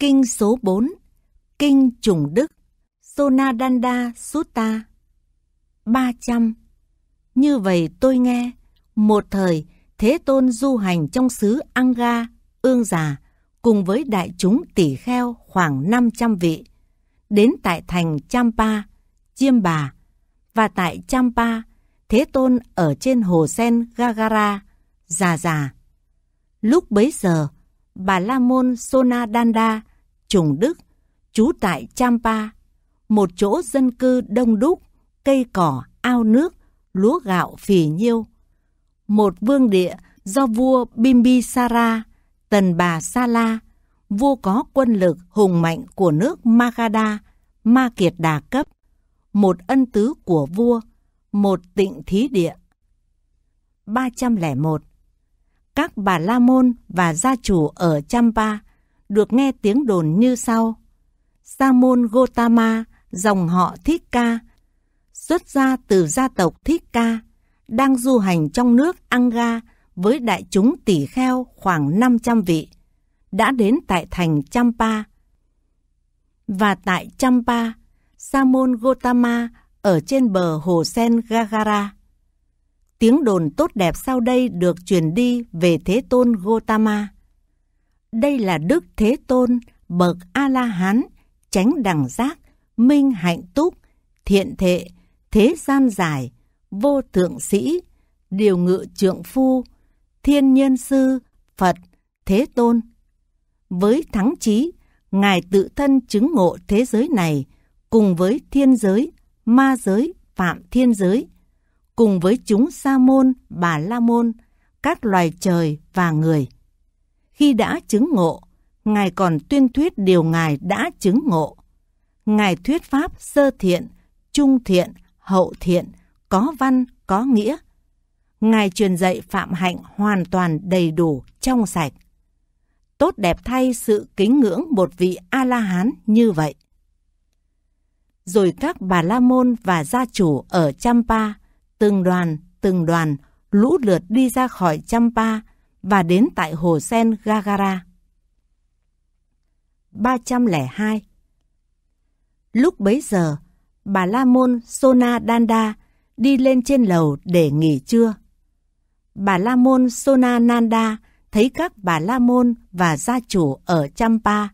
Kinh số 4 Kinh Trùng Đức Sonadanda Sutta 300 Như vậy tôi nghe, một thời Thế Tôn du hành trong xứ Anga, Ương Già cùng với đại chúng tỷ kheo khoảng 500 vị đến tại thành Champa, Chiêm Bà và tại Champa, Thế Tôn ở trên hồ sen Gagara, Già Già. Lúc bấy giờ, bà La Môn Sonadanda Trùng Đức, trú tại Champa, một chỗ dân cư đông đúc, cây cỏ, ao nước, lúa gạo phì nhiêu. Một vương địa do vua Bimbisara, tần bà Sala, vua có quân lực hùng mạnh của nước Magadha, Ma Kiệt Đà cấp, một ân tứ của vua, một tịnh thí địa. 301 Các bà La Môn và gia chủ ở Champa được nghe tiếng đồn như sau. Sa môn Gotama, dòng họ Thích Ca, xuất ra từ gia tộc Thích Ca, đang du hành trong nước Anga với đại chúng tỷ kheo khoảng 500 vị, đã đến tại thành Champa. Và tại Champa, Sa môn Gotama ở trên bờ hồ sen Gagara. Tiếng đồn tốt đẹp sau đây được truyền đi về Thế Tôn Gotama. Đây là Đức Thế Tôn, Bậc A-La-Hán, Chánh Đẳng Giác, Minh Hạnh Túc, Thiện Thệ, Thế Gian Giải, Vô Thượng Sĩ, Điều Ngự Trượng Phu, Thiên Nhân Sư, Phật, Thế Tôn. Với thắng trí, Ngài tự thân chứng ngộ thế giới này cùng với thiên giới, ma giới, phạm thiên giới, cùng với chúng sa môn, bà la môn, các loài trời và người. Khi đã chứng ngộ, Ngài còn tuyên thuyết điều Ngài đã chứng ngộ. Ngài thuyết pháp sơ thiện, trung thiện, hậu thiện, có văn, có nghĩa. Ngài truyền dạy phạm hạnh hoàn toàn đầy đủ, trong sạch. Tốt đẹp thay sự kính ngưỡng một vị A-la-hán như vậy. Rồi các bà la môn và gia chủ ở Champa, từng đoàn, từng đoàn, lũ lượt đi ra khỏi Champa và đến tại hồ sen Gagara. 302 Lúc bấy giờ, bà La Môn Sona Danda đi lên trên lầu để nghỉ trưa. Bà La Môn Sona Nanda thấy các bà La Môn và gia chủ ở Champa,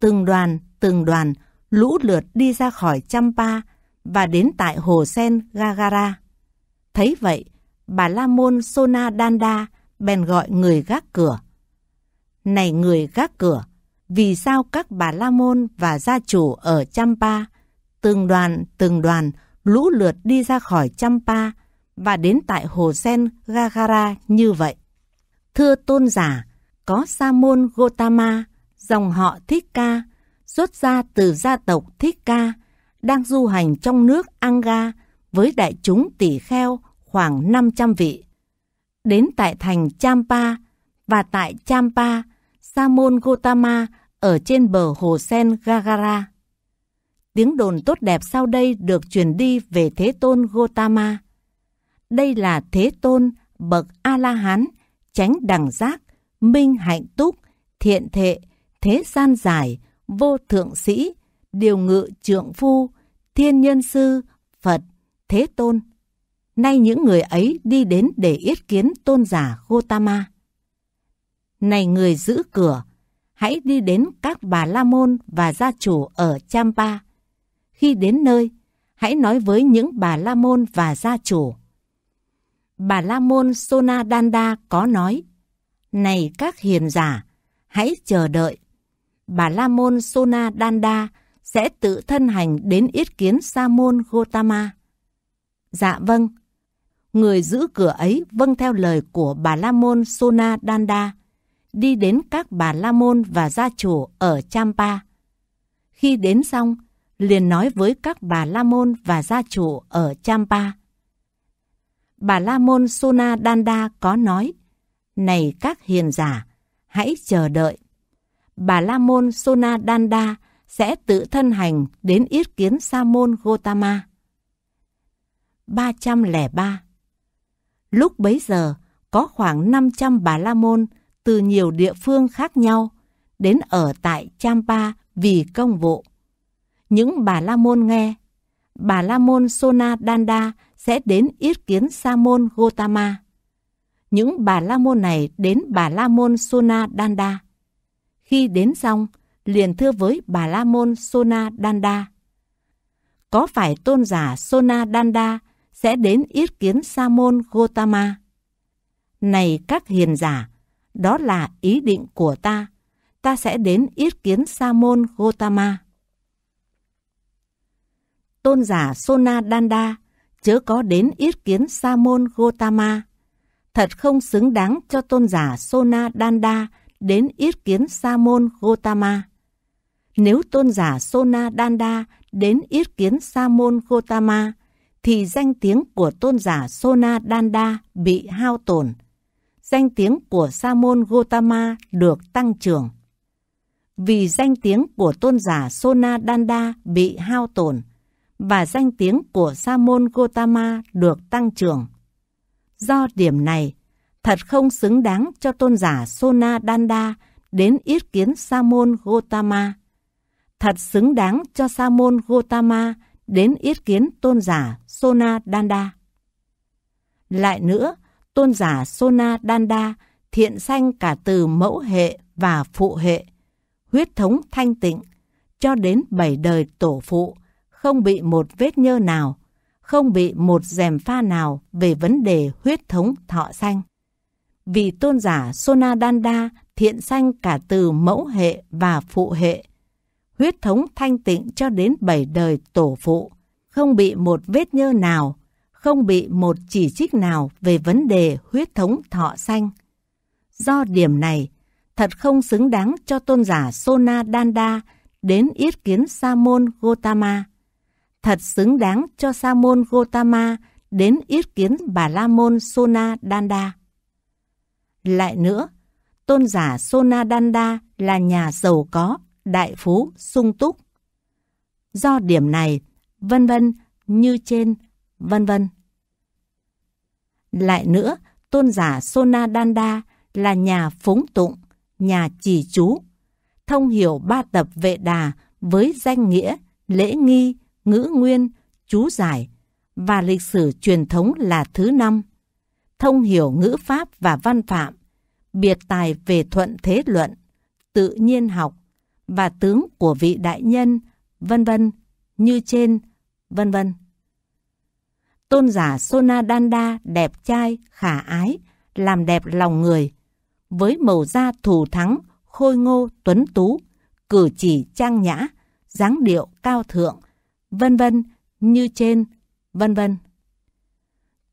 từng đoàn, từng đoàn, lũ lượt đi ra khỏi Champa và đến tại hồ sen Gagara. Thấy vậy, bà La Môn Sona Danda bèn gọi người gác cửa. Này người gác cửa, vì sao các bà La Môn và gia chủ ở Champa từng đoàn từng đoàn lũ lượt đi ra khỏi Champa và đến tại hồ sen Gagara như vậy? Thưa tôn giả, có Sa môn Gotama, dòng họ Thích Ca, xuất ra từ gia tộc Thích Ca, đang du hành trong nước Anga với đại chúng tỷ kheo khoảng 500 vị đến tại thành Champa và tại Champa, Sa môn Gotama ở trên bờ hồ sen Gagara. Tiếng đồn tốt đẹp sau đây được truyền đi về Thế Tôn Gotama. Đây là Thế Tôn bậc A-la-hán, tránh đẳng giác, minh hạnh túc, thiện thệ, thế gian giải, vô thượng sĩ, điều ngự trượng phu, thiên nhân sư, Phật, Thế Tôn. Nay những người ấy đi đến để yết kiến tôn giả Gotama. Này người giữ cửa, hãy đi đến các bà La Môn và gia chủ ở Champa. Khi đến nơi, hãy nói với những bà La Môn và gia chủ. Bà La Môn Sona Danda có nói, Này các hiền giả, hãy chờ đợi. Bà La Môn Sona Danda sẽ tự thân hành đến yết kiến Sa Môn Gotama. Dạ vâng, người giữ cửa ấy vâng theo lời của bà La Môn Sona Danda, đi đến các bà La Môn và gia chủ ở Champa. Khi đến xong, liền nói với các bà La Môn và gia chủ ở Champa. Bà La Môn Sona Danda có nói, Này các hiền giả, hãy chờ đợi. Bà La Môn Sona Danda sẽ tự thân hành đến yết kiến Sa Môn Gotama. 303 Lúc bấy giờ, có khoảng 500 bà la môn từ nhiều địa phương khác nhau đến ở tại Champa vì công vụ. Những bà la môn nghe, bà la môn Sona Danda sẽ đến yết kiến sa môn Gotama. Những bà la môn này đến bà la môn Sona Danda. Khi đến xong, liền thưa với bà la môn Sona Danda. Có phải tôn giả Sona Danda sẽ đến yết kiến sa môn Gotama. Này các hiền giả, đó là ý định của ta, ta sẽ đến yết kiến sa môn Gotama. Tôn giả Sona Danda chớ có đến yết kiến sa môn Gotama. Thật không xứng đáng cho tôn giả Sona Danda đến yết kiến sa môn Gotama. Nếu tôn giả Sona Danda đến yết kiến sa môn Gotama thì danh tiếng của tôn giả Sona Danda bị hao tổn. Danh tiếng của Sa môn Gotama được tăng trưởng. Vì danh tiếng của tôn giả Sona Danda bị hao tổn và danh tiếng của Sa môn Gotama được tăng trưởng. Do điểm này, thật không xứng đáng cho tôn giả Sona Danda đến yết kiến Sa môn Gotama. Thật xứng đáng cho Sa môn Gotama đến yết kiến tôn giả Sona Danda. Lại nữa, tôn giả Sona Danda thiện sanh cả từ mẫu hệ và phụ hệ, huyết thống thanh tịnh, cho đến bảy đời tổ phụ, không bị một vết nhơ nào, không bị một rèm pha nào về vấn đề huyết thống thọ sanh. Vì tôn giả Sona Danda thiện sanh cả từ mẫu hệ và phụ hệ, huyết thống thanh tịnh cho đến bảy đời tổ phụ, không bị một vết nhơ nào, không bị một chỉ trích nào về vấn đề huyết thống thọ sanh. Do điểm này, thật không xứng đáng cho tôn giả Sona Danda đến yết kiến Sa môn Gotama. Thật xứng đáng cho Sa môn Gotama đến yết kiến Bà La môn Sona Danda. Lại nữa, tôn giả Sona Danda là nhà giàu có đại phú, sung túc. Do điểm này, vân vân như trên, vân vân. Lại nữa, tôn giả Sona Danda là nhà phúng tụng, nhà chỉ chú, thông hiểu ba tập vệ đà với danh nghĩa, lễ nghi, ngữ nguyên, chú giải và lịch sử truyền thống là thứ năm. Thông hiểu ngữ pháp và văn phạm, biệt tài về thuận thế luận, tự nhiên học, và tướng của vị đại nhân, vân vân, như trên, vân vân. Tôn giả Sona Danda đẹp trai, khả ái, làm đẹp lòng người, với màu da thù thắng, khôi ngô tuấn tú, cử chỉ trang nhã, dáng điệu cao thượng, vân vân, như trên, vân vân.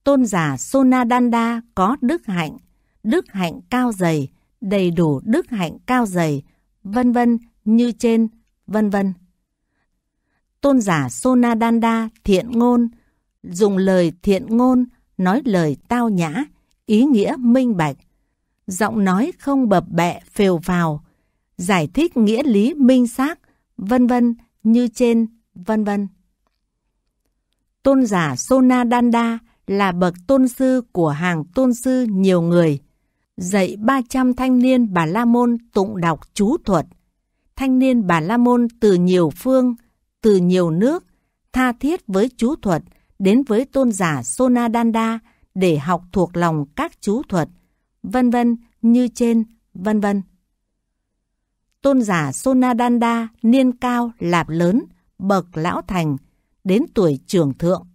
Tôn giả Sona Danda có đức hạnh, đức hạnh cao dày, đầy đủ đức hạnh cao dày, vân vân như trên, vân vân. Tôn giả Sonadanda thiện ngôn, dùng lời thiện ngôn, nói lời tao nhã, ý nghĩa minh bạch, giọng nói không bập bẹ phều phào, giải thích nghĩa lý minh xác, vân vân như trên, vân vân. Tôn giả Sonadanda là bậc tôn sư của hàng tôn sư nhiều người, dạy 300 thanh niên Bà La Môn tụng đọc chú thuật, thanh niên Bà La Môn từ nhiều phương, từ nhiều nước, tha thiết với chú thuật, đến với tôn giả Sonadanda để học thuộc lòng các chú thuật, vân vân như trên, vân vân. Tôn giả Sonadanda niên cao lạp lớn, bậc lão thành, đến tuổi trưởng thượng.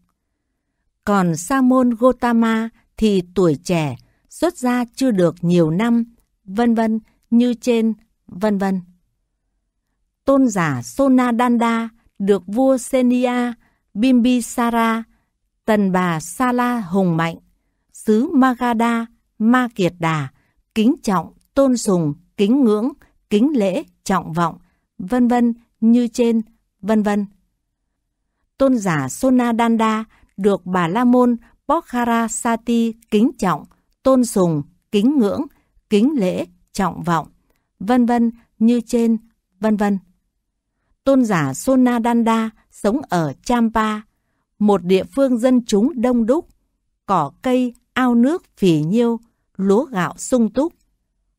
Còn Sa môn Gotama thì tuổi trẻ, xuất gia chưa được nhiều năm, vân vân như trên, vân vân tôn giả Sonadanda được vua Senia Bimbisara, tần bà Sala Hùng Mạnh, sứ Magada, Ma Kiệt Đà, kính trọng, tôn sùng, kính ngưỡng, kính lễ, trọng vọng, vân vân như trên, vân vân. Tôn giả Sonadanda được bà La Môn Pokhara Sati kính trọng, tôn sùng, kính ngưỡng, kính lễ, trọng vọng, vân vân như trên, vân vân tôn giả Sonadanda sống ở Champa, một địa phương dân chúng đông đúc, cỏ cây, ao nước phì nhiêu, lúa gạo sung túc.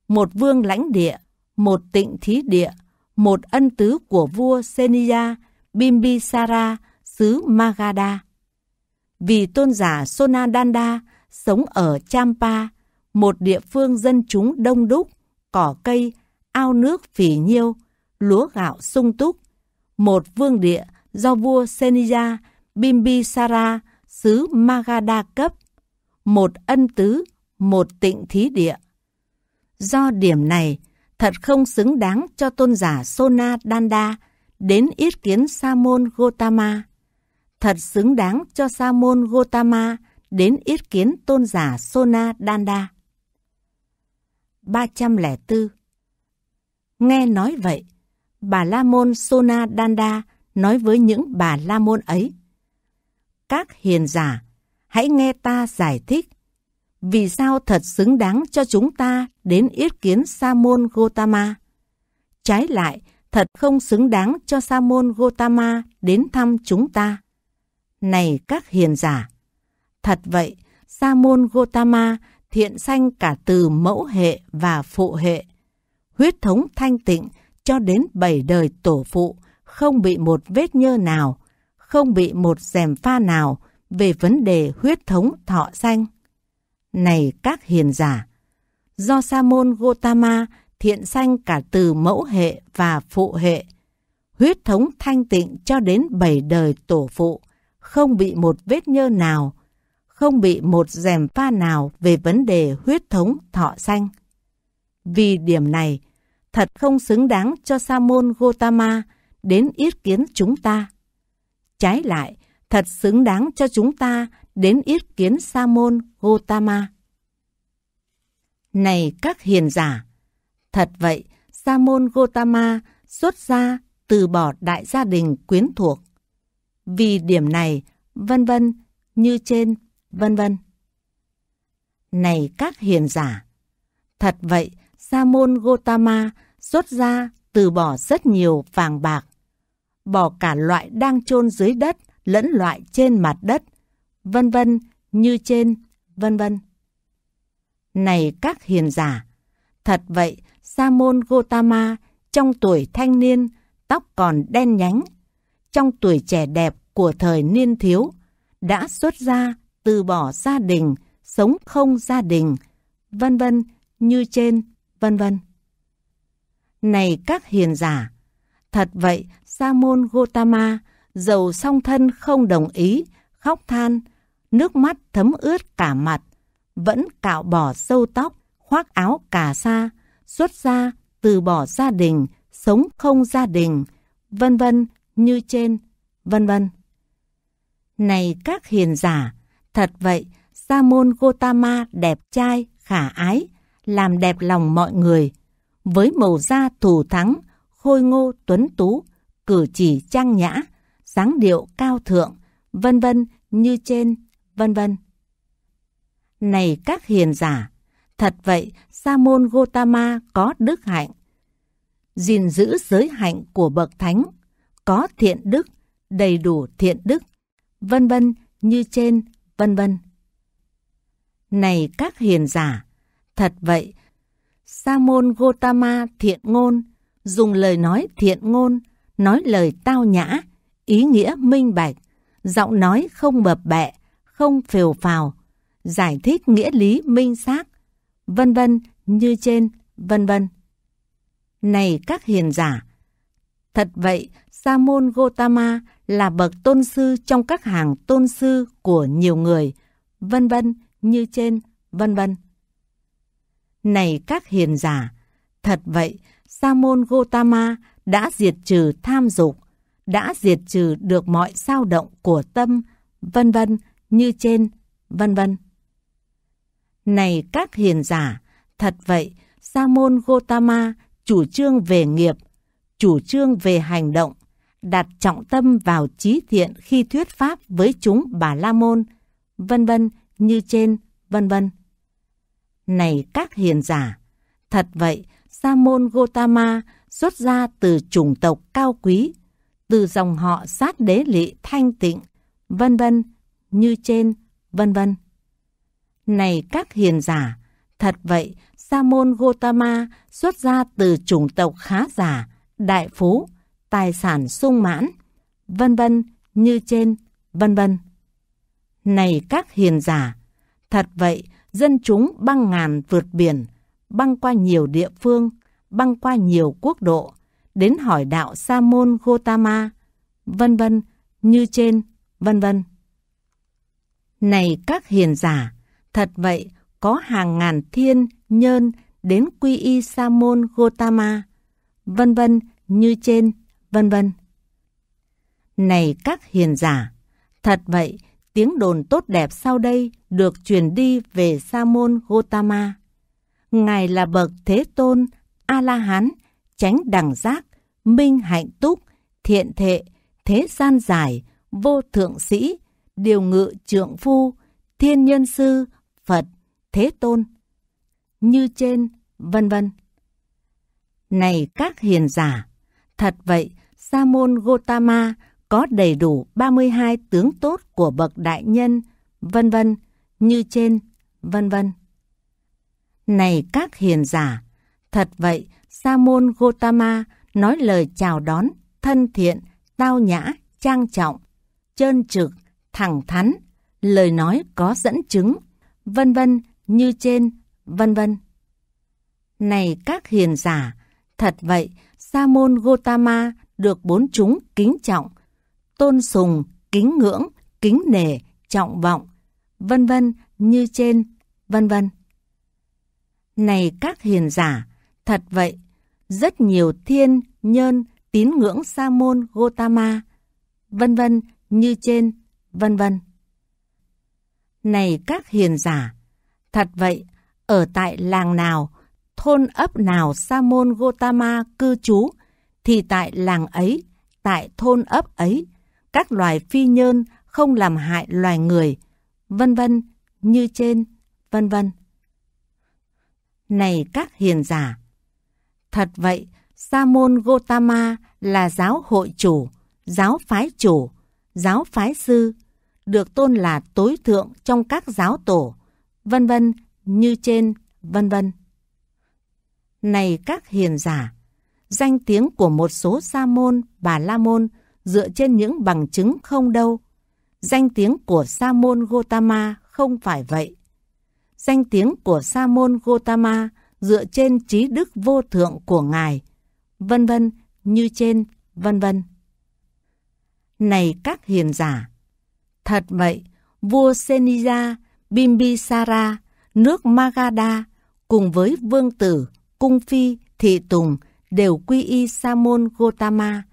Một vương lãnh địa, một tịnh thí địa, một ân tứ của vua Seniya Bimbisara xứ Magadha. Vì tôn giả Sonadanda sống ở Champa, một địa phương dân chúng đông đúc, cỏ cây, ao nước phì nhiêu, lúa gạo sung túc một vương địa do vua Seniya Bimbisara xứ Magadha cấp, một ân tứ, một tịnh thí địa. Do điểm này, thật không xứng đáng cho tôn giả Sona Danda đến yết kiến Sa môn Gotama. Thật xứng đáng cho Sa môn Gotama đến yết kiến tôn giả Sona Danda. 304 Nghe nói vậy, bà La Môn Sona Danda nói với những bà La Môn ấy. Các hiền giả, hãy nghe ta giải thích vì sao thật xứng đáng cho chúng ta đến yết kiến Sa môn Gotama. Trái lại, thật không xứng đáng cho Sa môn Gotama đến thăm chúng ta. Này các hiền giả, thật vậy, Sa môn Gotama thiện sanh cả từ mẫu hệ và phụ hệ. Huyết thống thanh tịnh cho đến bảy đời tổ phụ không bị một vết nhơ nào, không bị một rèm pha nào về vấn đề huyết thống thọ danh. Này các hiền giả, do sa môn Gotama thiện sanh cả từ mẫu hệ và phụ hệ, huyết thống thanh tịnh cho đến bảy đời tổ phụ, không bị một vết nhơ nào, không bị một rèm pha nào về vấn đề huyết thống thọ sanh. Vì điểm này, thật không xứng đáng cho sa môn Gotama đến yết kiến chúng ta. Trái lại, thật xứng đáng cho chúng ta đến yết kiến sa môn Gotama. Này các hiền giả, thật vậy, sa môn Gotama xuất ra từ bỏ đại gia đình quyến thuộc. Vì điểm này, vân vân, như trên, vân vân. Này các hiền giả, thật vậy, Sa môn Gotama xuất ra từ bỏ rất nhiều vàng bạc, bỏ cả loại đang chôn dưới đất lẫn loại trên mặt đất, vân vân như trên, vân vân. Này các hiền giả, thật vậy, Sa môn Gotama trong tuổi thanh niên, tóc còn đen nhánh, trong tuổi trẻ đẹp của thời niên thiếu, đã xuất gia, từ bỏ gia đình, sống không gia đình, vân vân như trên, vân vân. Này các hiền giả, thật vậy, Sa môn Gotama giàu song thân không đồng ý, khóc than, nước mắt thấm ướt cả mặt, vẫn cạo bỏ sâu tóc, khoác áo cà sa, xuất gia, từ bỏ gia đình, sống không gia đình, vân vân như trên, vân vân. Này các hiền giả, thật vậy, Sa môn Gotama đẹp trai, khả ái, làm đẹp lòng mọi người. Với màu da thù thắng, khôi ngô tuấn tú, cử chỉ trang nhã, dáng điệu cao thượng, vân vân như trên, vân vân. Này các hiền giả, thật vậy, Sa môn Gotama có đức hạnh, gìn giữ giới hạnh của bậc thánh, có thiện đức, đầy đủ thiện đức, vân vân như trên, vân vân. Này các hiền giả, Thật vậy, Sa môn Gotama thiện ngôn, dùng lời nói thiện ngôn, nói lời tao nhã, ý nghĩa minh bạch, giọng nói không bập bẹ, không phều phào, giải thích nghĩa lý minh xác, vân vân như trên, vân vân. Này các hiền giả, thật vậy, Sa môn Gotama là bậc tôn sư trong các hàng tôn sư của nhiều người, vân vân như trên, vân vân. Này các hiền giả, thật vậy, Sa môn Gotama đã diệt trừ tham dục, đã diệt trừ được mọi sao động của tâm, vân vân như trên, vân vân. Này các hiền giả, thật vậy, Sa môn Gotama chủ trương về nghiệp, chủ trương về hành động, đặt trọng tâm vào trí thiện khi thuyết pháp với chúng Bà La môn, vân vân như trên, vân vân. Này các hiền giả, thật vậy, Sa môn Gotama xuất ra từ chủng tộc cao quý, từ dòng họ sát đế lị thanh tịnh, vân vân, như trên, vân vân. Này các hiền giả, thật vậy, Sa môn Gotama xuất ra từ chủng tộc khá giả, đại phú, tài sản sung mãn, vân vân, như trên, vân vân. Này các hiền giả, thật vậy, dân chúng băng ngàn vượt biển, băng qua nhiều địa phương, băng qua nhiều quốc độ, đến hỏi đạo Sa môn Gotama, vân vân, như trên, vân vân. Này các hiền giả, thật vậy, có hàng ngàn thiên, nhân đến quy y Sa môn Gotama, vân vân, như trên, vân vân. Này các hiền giả, thật vậy, tiếng đồn tốt đẹp sau đây được truyền đi về Sa môn Gotama. Ngài là bậc thế tôn, A La Hán, tránh đẳng giác, minh hạnh túc, thiện thệ, thế gian giải, vô thượng sĩ, điều ngự trượng phu, thiên nhân sư, Phật, thế tôn. Như trên, vân vân. Này các hiền giả, thật vậy, Sa môn Gotama có đầy đủ 32 tướng tốt của bậc đại nhân, vân vân, như trên, vân vân. Này các hiền giả, thật vậy, Sa môn Gotama nói lời chào đón, thân thiện, tao nhã, trang trọng, trơn trực, thẳng thắn, lời nói có dẫn chứng, vân vân, như trên, vân vân. Này các hiền giả, thật vậy, Sa môn Gotama được bốn chúng kính trọng, tôn sùng, kính ngưỡng, kính nể, trọng vọng, vân vân như trên, vân vân. Này các hiền giả, thật vậy, rất nhiều thiên, nhân, tín ngưỡng sa môn Gotama, vân vân như trên, vân vân. Này các hiền giả, thật vậy, ở tại làng nào, thôn ấp nào sa môn Gotama cư trú, thì tại làng ấy, tại thôn ấp ấy, các loài phi nhơn không làm hại loài người, vân vân, như trên, vân vân. Này các hiền giả! Thật vậy, Sa môn Gotama là giáo hội chủ, giáo phái chủ, giáo phái sư, được tôn là tối thượng trong các giáo tổ, vân vân, như trên, vân vân. Này các hiền giả, danh tiếng của một số sa môn, bà la môn dựa trên những bằng chứng không đâu. Danh tiếng của Sa môn Gotama không phải vậy. Danh tiếng của Sa môn Gotama dựa trên trí đức vô thượng của ngài, vân vân như trên, vân vân. Này các hiền giả, thật vậy, vua seniya Bimbisara, nước Magadha cùng với vương tử, cung phi, thị tùng đều quy y Sa môn Gotama,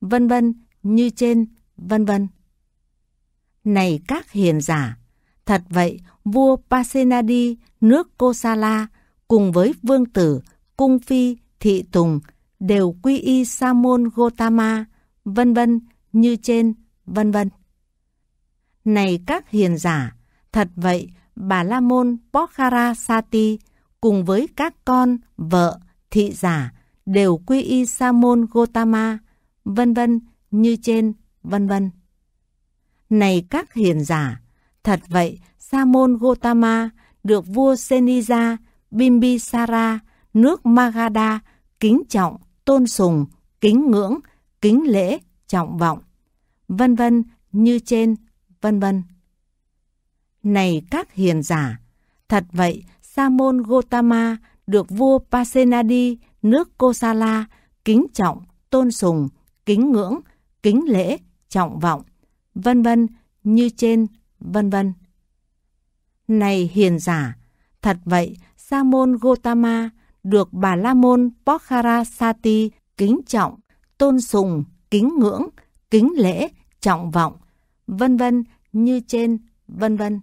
vân vân như trên, vân vân. Này các hiền giả, thật vậy, vua Pasenadi nước Kosala cùng với vương tử, cung phi, thị tùng đều quy y sa môn Gotama, vân vân, như trên, vân vân. Này các hiền giả, thật vậy, bà La Môn Pokhara Sati cùng với các con, vợ, thị giả đều quy y sa môn Gotama, vân vân, như trên, vân vân. Này các hiền giả, thật vậy, Sa môn Gotama được vua Senija Bimbisara nước Magadha kính trọng, tôn sùng, kính ngưỡng, kính lễ, trọng vọng, vân vân như trên, vân vân. Này các hiền giả, thật vậy, Sa môn Gotama được vua Pasenadi nước Kosala kính trọng, tôn sùng, kính ngưỡng, kính lễ, trọng vọng, vân vân như trên, vân vân. Này hiền giả, thật vậy, Sa môn Gotama được Bà La môn Pokhara Sati kính trọng, tôn sùng, kính ngưỡng, kính lễ, trọng vọng, vân vân như trên, vân vân.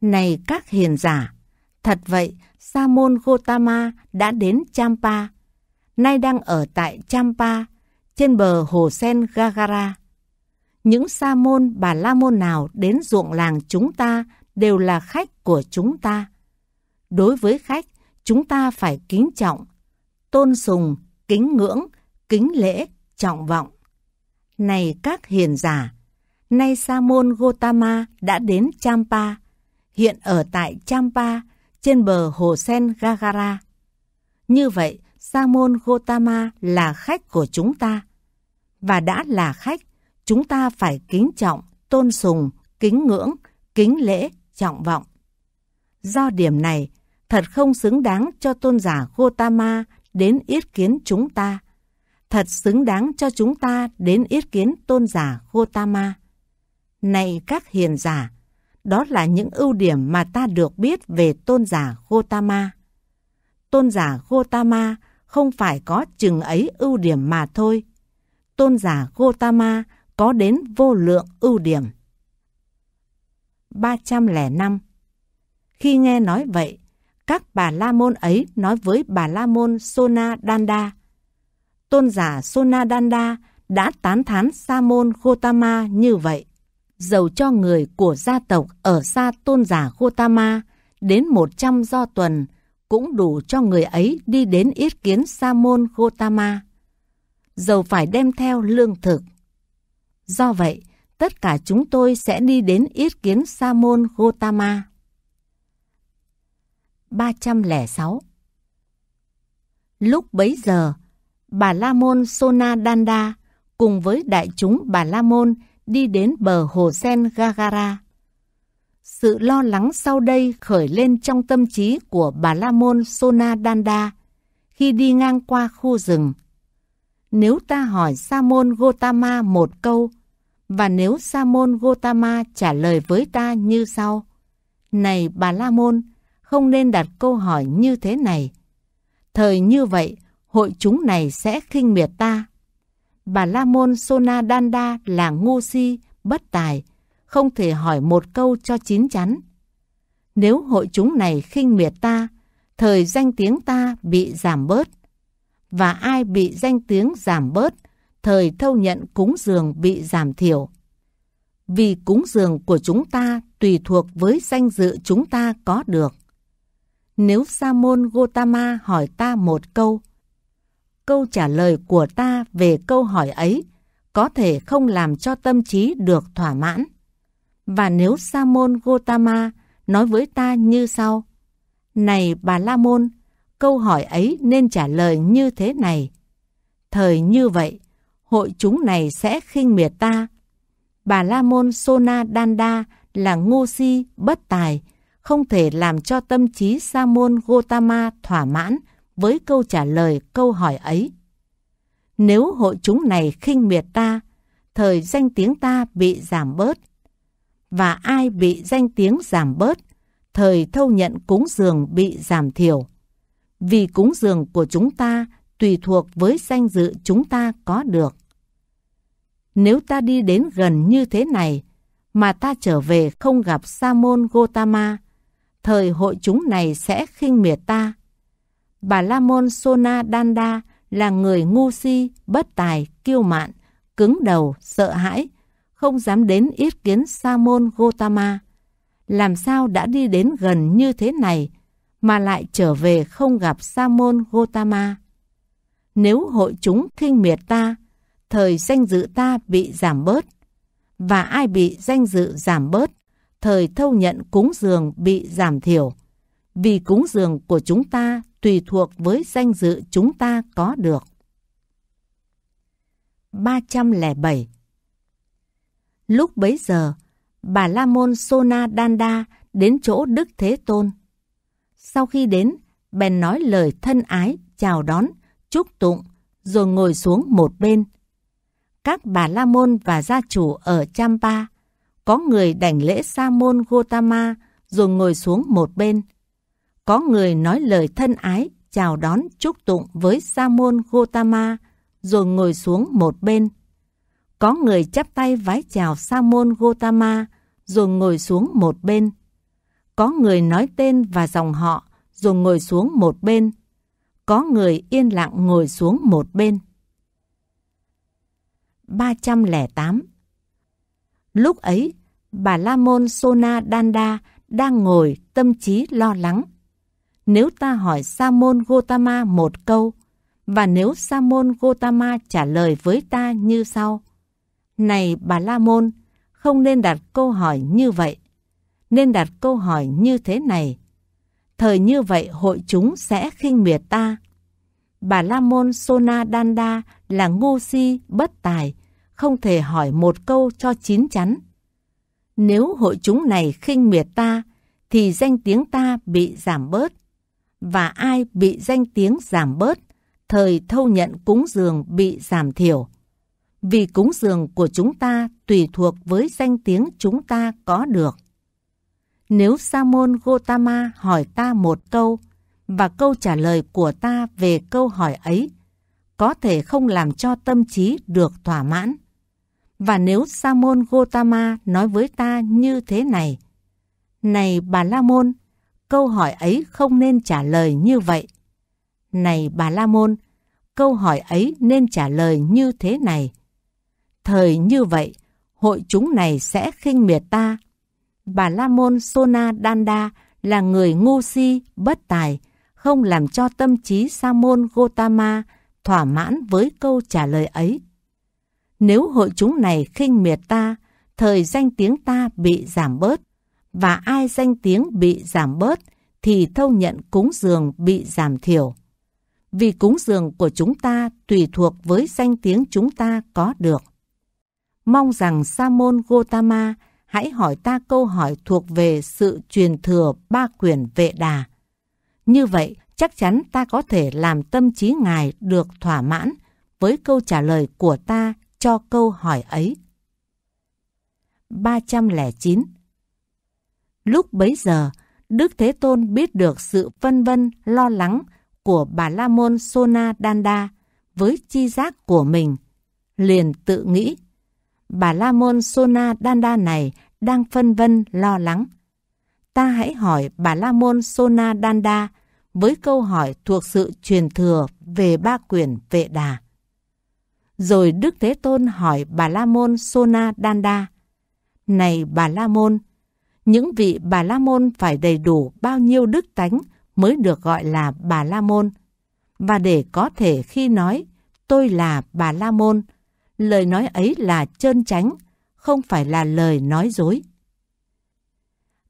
Này các hiền giả, thật vậy, Sa môn Gotama đã đến Champa, nay đang ở tại Champa trên bờ hồ sen Gagara. Những sa môn bà la môn nào đến ruộng làng chúng ta đều là khách của chúng ta. Đối với khách, chúng ta phải kính trọng, tôn sùng, kính ngưỡng, kính lễ, trọng vọng. Này các hiền giả, nay sa môn Gotama đã đến Champa, hiện ở tại Champa trên bờ hồ sen Gagara. Như vậy, Sa môn Gotama là khách của chúng ta. Và đã là khách, chúng ta phải kính trọng, tôn sùng, kính ngưỡng, kính lễ, trọng vọng. Do điểm này, thật không xứng đáng cho tôn giả Gotama đến yết kiến chúng ta. Thật xứng đáng cho chúng ta đến yết kiến tôn giả Gotama. Này các hiền giả, đó là những ưu điểm mà ta được biết về tôn giả Gotama. Tôn giả Gotama không phải có chừng ấy ưu điểm mà thôi. Tôn giả Gotama có đến vô lượng ưu điểm. 305 Khi nghe nói vậy, các bà La Môn ấy nói với bà La Môn Sona Danda. Tôn giả Sona Danda đã tán thán Sa Môn Gotama như vậy. Dầu cho người của gia tộc ở xa tôn giả Gotama đến 100 do tuần cũng đủ cho người ấy đi đến yết kiến sa môn Gotama. Dầu phải đem theo lương thực. Do vậy, tất cả chúng tôi sẽ đi đến yết kiến sa môn Gotama. 306 Lúc bấy giờ, bà La Môn Sona Danda cùng với đại chúng bà La Môn đi đến bờ hồ sen Gagara. Sự lo lắng sau đây khởi lên trong tâm trí của bà La Môn Sona Danda khi đi ngang qua khu rừng. Nếu ta hỏi Sa môn Gotama một câu, và nếu Sa môn Gotama trả lời với ta như sau: "Này bà La Môn, không nên đặt câu hỏi như thế này. Thời như vậy, hội chúng này sẽ khinh miệt ta." Bà La Môn Sona Danda là ngu si, bất tài không thể hỏi một câu cho chín chắn. Nếu hội chúng này khinh miệt ta, thời danh tiếng ta bị giảm bớt. Và ai bị danh tiếng giảm bớt, thời thâu nhận cúng dường bị giảm thiểu. Vì cúng dường của chúng ta tùy thuộc với danh dự chúng ta có được. Nếu Sa môn Gotama hỏi ta một câu, câu trả lời của ta về câu hỏi ấy có thể không làm cho tâm trí được thỏa mãn. Và nếu Sa môn Gotama nói với ta như sau: "Này bà La môn, câu hỏi ấy nên trả lời như thế này. Thời như vậy, hội chúng này sẽ khinh miệt ta. Bà La môn Sona Danda là ngu si, bất tài, không thể làm cho tâm trí Sa môn Gotama thỏa mãn với câu trả lời câu hỏi ấy. Nếu hội chúng này khinh miệt ta, thời danh tiếng ta bị giảm bớt, và ai bị danh tiếng giảm bớt, thời thâu nhận cúng dường bị giảm thiểu. Vì cúng dường của chúng ta tùy thuộc với danh dự chúng ta có được. Nếu ta đi đến gần như thế này, mà ta trở về không gặp Sa môn Gotama, thời hội chúng này sẽ khinh miệt ta. Bà La môn Sona Danda là người ngu si, bất tài, kiêu mạn, cứng đầu, sợ hãi, không dám đến yết kiến sa môn Gotama. Làm sao đã đi đến gần như thế này mà lại trở về không gặp sa môn Gotama? Nếu hội chúng khinh miệt ta, thời danh dự ta bị giảm bớt, và ai bị danh dự giảm bớt, thời thâu nhận cúng dường bị giảm thiểu, vì cúng dường của chúng ta tùy thuộc với danh dự chúng ta có được. 307 Lúc bấy giờ, bà La Môn Sona Danda đến chỗ Đức Thế Tôn. Sau khi đến, bèn nói lời thân ái, chào đón, chúc tụng, rồi ngồi xuống một bên. Các bà La Môn và gia chủ ở Champa, có người đảnh lễ Sa Môn Gotama rồi ngồi xuống một bên. Có người nói lời thân ái, chào đón, chúc tụng với Sa Môn Gotama rồi ngồi xuống một bên. Có người chắp tay vái chào sa môn Gotama rồi ngồi xuống một bên. Có người nói tên và dòng họ rồi ngồi xuống một bên. Có người yên lặng ngồi xuống một bên. 308 Lúc ấy, bà La Môn Sona Danda đang ngồi tâm trí lo lắng. Nếu ta hỏi Sa môn Gotama một câu, và nếu Sa môn Gotama trả lời với ta như sau: này bà La Môn, không nên đặt câu hỏi như vậy. Nên đặt câu hỏi như thế này. Thời như vậy hội chúng sẽ khinh miệt ta. Bà La Môn Sona Danda là ngu si, bất tài, không thể hỏi một câu cho chín chắn. Nếu hội chúng này khinh miệt ta, thì danh tiếng ta bị giảm bớt. Và ai bị danh tiếng giảm bớt, thời thâu nhận cúng dường bị giảm thiểu vì cúng dường của chúng ta tùy thuộc với danh tiếng chúng ta có được. Nếu Sa môn Gotama hỏi ta một câu và câu trả lời của ta về câu hỏi ấy có thể không làm cho tâm trí được thỏa mãn. Và nếu Sa môn Gotama nói với ta như thế này: "Này Bà La Môn, câu hỏi ấy không nên trả lời như vậy. Này Bà La Môn, câu hỏi ấy nên trả lời như thế này." thời như vậy, hội chúng này sẽ khinh miệt ta. Bà La Môn Sona Danda là người ngu si, bất tài, không làm cho tâm trí Sa Môn Gotama thỏa mãn với câu trả lời ấy. Nếu hội chúng này khinh miệt ta, thời danh tiếng ta bị giảm bớt, và ai danh tiếng bị giảm bớt thì thâu nhận cúng dường bị giảm thiểu. Vì cúng dường của chúng ta tùy thuộc với danh tiếng chúng ta có được mong rằng Sa môn Gotama hãy hỏi ta câu hỏi thuộc về sự truyền thừa ba quyền vệ đà. Như vậy, chắc chắn ta có thể làm tâm trí ngài được thỏa mãn với câu trả lời của ta cho câu hỏi ấy. 309 Lúc bấy giờ, Đức Thế Tôn biết được sự vân vân lo lắng của bà La Môn Sona Danda với chi giác của mình. Liền tự nghĩ bà La Môn Sona Danda này đang phân vân lo lắng. Ta hãy hỏi bà La Môn Sona Danda với câu hỏi thuộc sự truyền thừa về ba quyền vệ đà. Rồi Đức Thế Tôn hỏi bà La Môn Sona Danda, Này bà La Môn, những vị bà La Môn phải đầy đủ bao nhiêu đức tánh mới được gọi là bà La Môn? Và để có thể khi nói tôi là bà La Môn, lời nói ấy là trơn tránh, không phải là lời nói dối.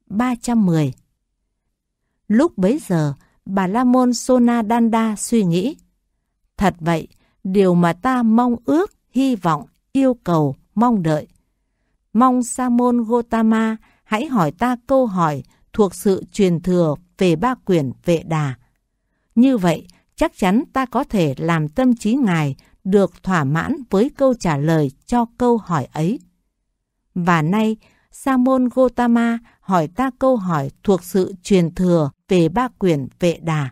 310 Lúc bấy giờ, bà La Môn Sona Danda suy nghĩ. Thật vậy, điều mà ta mong ước, hy vọng, yêu cầu, mong đợi. Mong Sa Môn Gotama hãy hỏi ta câu hỏi thuộc sự truyền thừa về ba quyển vệ đà. Như vậy, chắc chắn ta có thể làm tâm trí ngài được thỏa mãn với câu trả lời cho câu hỏi ấy. Và nay, Samon Gotama hỏi ta câu hỏi thuộc sự truyền thừa về ba quyền vệ đà.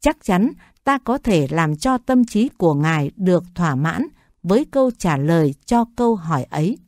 Chắc chắn ta có thể làm cho tâm trí của Ngài được thỏa mãn với câu trả lời cho câu hỏi ấy.